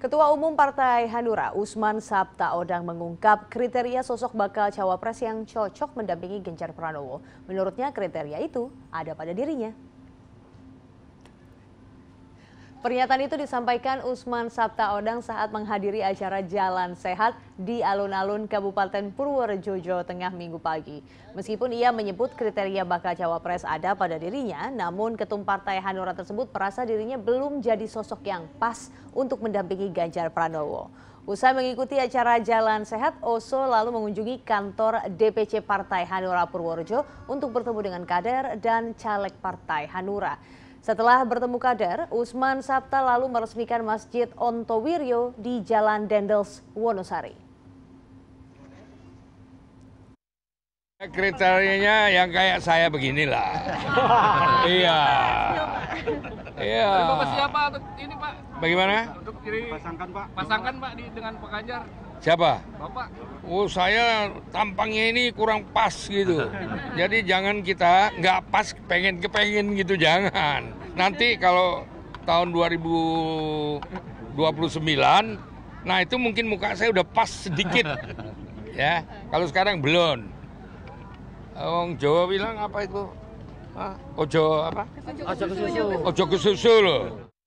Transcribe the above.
Ketua Umum Partai Hanura Usman Sabta Odang mengungkap kriteria sosok bakal cawapres yang cocok mendampingi Ganjar Pranowo. Menurutnya kriteria itu ada pada dirinya. Pernyataan itu disampaikan Usman Sabta Odang saat menghadiri acara Jalan Sehat di alun-alun Kabupaten Purworejo, Jawa Tengah Minggu pagi. Meskipun ia menyebut kriteria bakal cawapres ada pada dirinya, namun ketum partai Hanura tersebut merasa dirinya belum jadi sosok yang pas untuk mendampingi Ganjar Pranowo. Usai mengikuti acara Jalan Sehat, Oso lalu mengunjungi kantor DPC Partai Hanura Purworejo untuk bertemu dengan kader dan caleg Partai Hanura. Setelah bertemu kader, Usman Sabta lalu meresmikan Masjid Ontowiryo di Jalan Dendels, Wonosari. Kriterianya yang kayak saya beginilah. iya. Iya. Dari Bapak siapa untuk ini Pak? Bagaimana? Untuk diri pasangkan Pak. Pasangkan Pak di dengan Pak Ganjar. Siapa? Bapak. Oh saya tampangnya ini kurang pas gitu. Jadi jangan kita nggak pas pengen kepengen gitu jangan. Nanti kalau tahun 2029 nah itu mungkin muka saya udah pas sedikit ya kalau sekarang belum Om Jawa bilang apa itu ojo apa? Ojo kesusul. Ojo loh.